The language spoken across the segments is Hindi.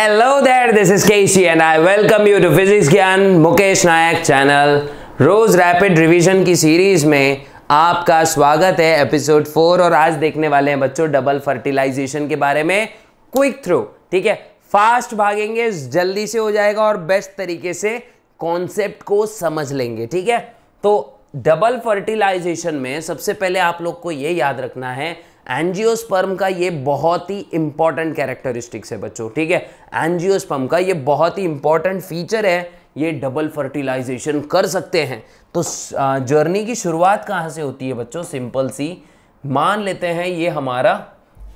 hello there this is KC and I welcome you to physics Gyan Mukesh Nayak channel रोज रैपिड रिवीजन की सीरीज में आपका स्वागत है एपिसोड फोर और आज देखने वाले हैं बच्चों डबल फर्टिलाइजेशन के बारे में क्विक थ्रू ठीक है फास्ट भागेंगे जल्दी से हो जाएगा और बेस्ट तरीके से कॉन्सेप्ट को समझ लेंगे ठीक है तो डबल फर्टिलाइजेशन में सबसे पहले आप लोग को ये याद रखना है एनजियोस्पर्म का ये बहुत ही इंपॉर्टेंट कैरेक्टरिस्टिक्स है बच्चों ठीक है एंजियोस्पर्म का ये बहुत ही इंपॉर्टेंट फीचर है ये डबल फर्टिलाइजेशन कर सकते हैं तो जर्नी की शुरुआत कहाँ से होती है बच्चों सिंपल सी मान लेते हैं ये हमारा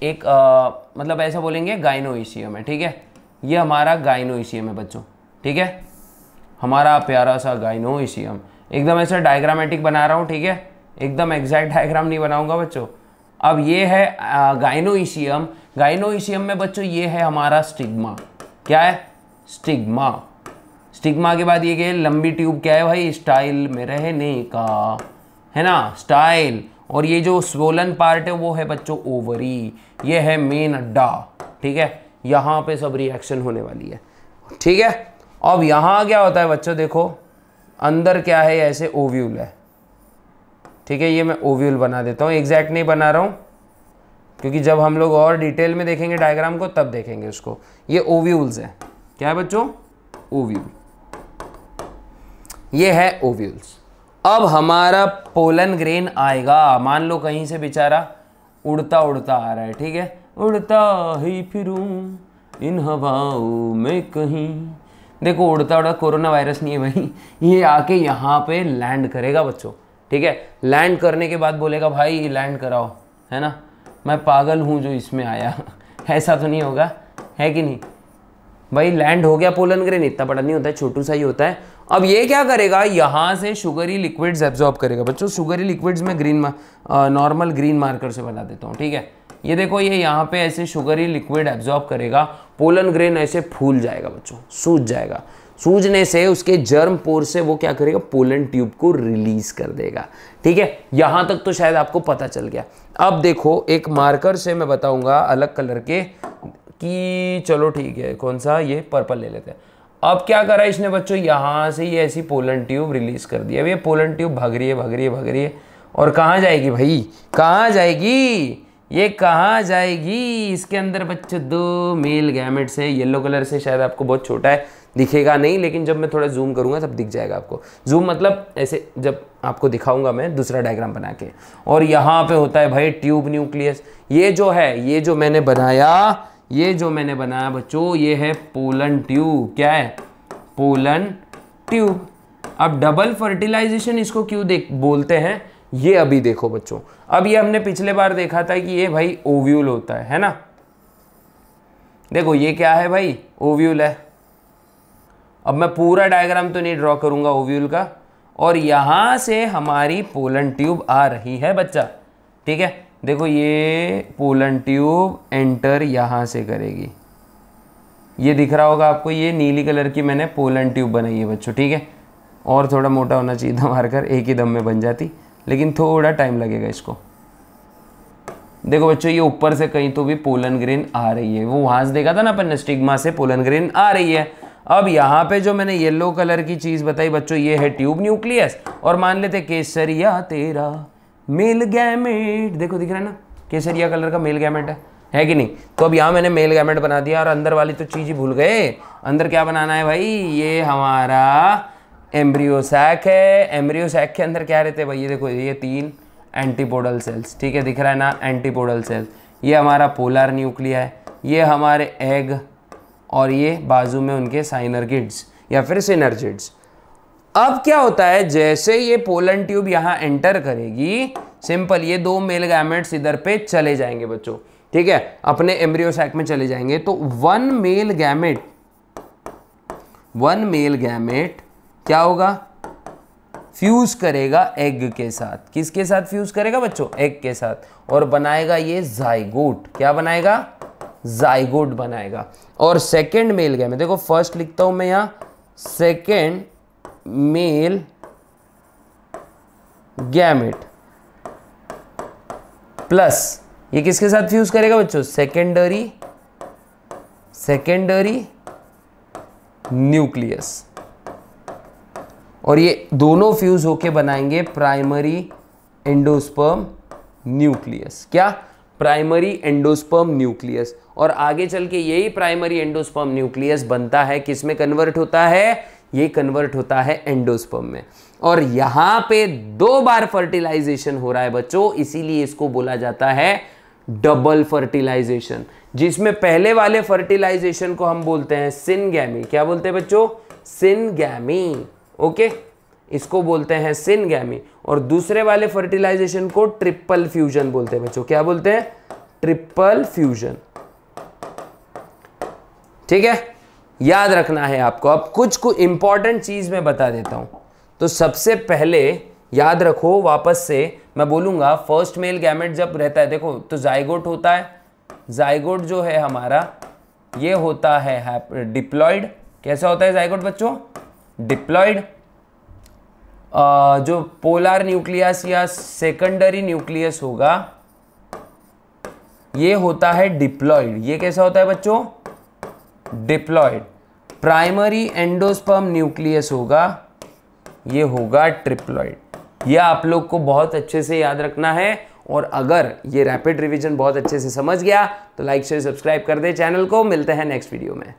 एक आ, मतलब ऐसा बोलेंगे गाइनोइशियम है ठीक है ये हमारा गाइनोइशियम है बच्चों ठीक है हमारा प्यारा सा गाइनोइशियम एकदम ऐसा डायग्रामेटिक बना रहा हूँ ठीक है एकदम एग्जैक्ट डायग्राम नहीं बनाऊंगा बच्चों अब ये है गाइनोइशियम गाइनोइशियम में बच्चों ये है हमारा स्टिग्मा क्या है स्टिग्मा स्टिग्मा के बाद ये क्या लंबी ट्यूब क्या है भाई स्टाइल में रहने का है ना स्टाइल और ये जो स्वोलन पार्ट है वो है बच्चों ओवरी ये है मेन अड्डा ठीक है यहाँ पे सब रिएक्शन होने वाली है ठीक है अब यहाँ क्या होता है बच्चों देखो अंदर क्या है ऐसे ओव्यूल है ठीक है ये मैं ओव्यूल बना देता हूँ एग्जैक्ट नहीं बना रहा हूँ क्योंकि जब हम लोग और डिटेल में देखेंगे डायग्राम को तब देखेंगे उसको ये ओव्यूल्स है क्या है बच्चों ओव्यूल ये है ओव्यूल्स अब हमारा पोलन ग्रेन आएगा मान लो कहीं से बेचारा उड़ता उड़ता आ रहा है ठीक है उड़ता ही फिरूं इन हवाओं में कहीं देखो उड़ता उड़ता कोरोना वायरस नहीं है भाई ये आके यहाँ पे लैंड करेगा बच्चों ठीक है लैंड करने के बाद बोलेगा भाई लैंड कराओ है ना मैं पागल हूँ जो इसमें आया ऐसा तो नहीं होगा है कि नहीं भाई लैंड हो गया पोलन ग्रेन इतना बड़ा नहीं होता है छोटू सा ही होता है अब ये क्या करेगा यहाँ से शुगरी लिक्विड्स एब्जॉर्ब करेगा बच्चों शुगरी लिक्विड्स में ग्रीन नॉर्मल ग्रीन मार्कर से बना देता हूँ ठीक है ये देखो ये यहाँ पे ऐसे ही लिक्विड एब्जॉर्ब करेगा पोलन ग्रेन ऐसे फूल जाएगा बच्चों सूज जाएगा सूजने से उसके जर्म पोर से वो क्या करेगा पोलन ट्यूब को रिलीज कर देगा ठीक है यहाँ तक तो शायद आपको पता चल गया अब देखो एक मार्कर से मैं बताऊंगा अलग कलर के कि चलो ठीक है कौन सा ये पर्पल ले लेते हैं अब क्या करा इसने बच्चों यहाँ से ये ऐसी पोलन ट्यूब रिलीज कर दी अब ये पोलन ट्यूब भाग रही है भाग रही है भाग रही है और कहाँ जाएगी भाई कहाँ जाएगी ये कहाँ जाएगी इसके अंदर बच्चों दो मेल गैमेट्स है येलो कलर से शायद आपको बहुत छोटा है दिखेगा नहीं लेकिन जब मैं थोड़ा जूम करूँगा तब दिख जाएगा आपको जूम मतलब ऐसे जब आपको दिखाऊंगा मैं दूसरा डायग्राम बना के और यहाँ पे होता है भाई ट्यूब न्यूक्लियस ये जो है ये जो मैंने बनाया ये जो मैंने बनाया बच्चों ये है पोलन ट्यूब क्या है पोलन ट्यूब अब डबल फर्टिलाइजेशन इसको क्यों देख बोलते हैं ये अभी देखो बच्चों अब ये हमने पिछले बार देखा था कि ये भाई ओव्यूल होता है है ना देखो ये क्या है भाई ओव्यूल है अब मैं पूरा डायग्राम तो नहीं ड्रॉ करूंगा ओव्यूल का और यहां से हमारी पोलन ट्यूब आ रही है बच्चा ठीक है देखो ये पोलन ट्यूब एंटर यहां से करेगी ये दिख रहा होगा आपको ये नीली कलर की मैंने पोलन ट्यूब बनाई है बच्चों ठीक है और थोड़ा मोटा होना चाहिए था मारकर एक ही दम में बन जाती लेकिन थोड़ा टाइम लगेगा इसको देखो बच्चों ये ऊपर से कहीं तो भी पोलन ग्रेन आ रही है वो वहां से देखा था ना अपन स्टिग्मा से पोलन ग्रेन आ रही है अब यहाँ पे जो मैंने येलो कलर की चीज़ बताई बच्चों ये है ट्यूब न्यूक्लियस और मान लेते केसरिया तेरा मेल गैमेट देखो दिख रहा है ना केसरिया कलर का मेल गैमेट है है कि नहीं तो अब यहाँ मैंने मेल गैमेट बना दिया और अंदर वाली तो चीज़ ही भूल गए अंदर क्या बनाना है भाई ये हमारा एम्ब्रियोसैक है एम्ब्रियोसैक के अंदर क्या रहते हैं भाई ये देखो ये तीन एंटीपोडल सेल्स ठीक है दिख रहा है ना एंटीपोडल सेल्स ये हमारा पोलर न्यूक्लिया है ये हमारे एग और ये बाजू में उनके साइनरगिड्स या फिर सिनर्जिड्स अब क्या होता है जैसे ये पोलन ट्यूब यहाँ एंटर करेगी सिंपल ये दो मेल गैमेट्स इधर पे चले जाएंगे बच्चों ठीक है अपने एम्ब्रियोसैक में चले जाएंगे तो one male gamete one male gamete क्या होगा फ्यूज़ करेगा एग के साथ किसके साथ फ्यूज़ करेगा बच्चों एग के साथ और बनाएगा ये जाइगोट क्या बनाएगा जाइगोट बनाएगा और सेकेंड मेल गैमेट देखो फर्स्ट लिखता हूं मैं यहां सेकेंड मेल गैमेट प्लस ये किसके साथ फ्यूज करेगा बच्चों सेकेंडरी सेकेंडरी न्यूक्लियस और ये दोनों फ्यूज होके बनाएंगे प्राइमरी एंडोस्पर्म न्यूक्लियस क्या प्राइमरी एंडोस्पर्म न्यूक्लियस और आगे चल के यही प्राइमरी एंडोस्पर्म न्यूक्लियस बनता है किसमें कन्वर्ट होता है ये कन्वर्ट होता है एंडोस्पर्म में और यहाँ पे दो बार फर्टिलाइजेशन हो रहा है बच्चों इसीलिए इसको बोला जाता है डबल फर्टिलाइजेशन जिसमें पहले वाले फर्टिलाइजेशन को हम बोलते हैं सिनगैमी क्या बोलते हैं बच्चों सिनगैमी ओके इसको बोलते हैं सिनगैमी और दूसरे वाले फर्टिलाइजेशन को ट्रिपल फ्यूजन बोलते हैं बच्चों क्या बोलते हैं ट्रिपल फ्यूजन ठीक है याद रखना है आपको अब कुछ कुछ इंपॉर्टेंट चीज मैं बता देता हूं तो सबसे पहले याद रखो वापस से मैं बोलूंगा फर्स्ट मेल गैमेट जब रहता है देखो तो जाइगोट होता है जाइगोट जो है हमारा ये होता है डिप्लॉयड कैसा होता है जाइगोट बच्चों डिप्लॉयड जो पोलर न्यूक्लियस या सेकेंडरी न्यूक्लियस होगा ये होता है डिप्लॉयड ये कैसा होता है बच्चों डिप्लॉयड प्राइमरी एंडोस्पर्म न्यूक्लियस होगा ये होगा ट्रिप्लॉयड यह आप लोग को बहुत अच्छे से याद रखना है और अगर ये रैपिड रिवीजन बहुत अच्छे से समझ गया तो लाइक शेयर सब्सक्राइब कर दे चैनल को मिलते हैं नेक्स्ट वीडियो में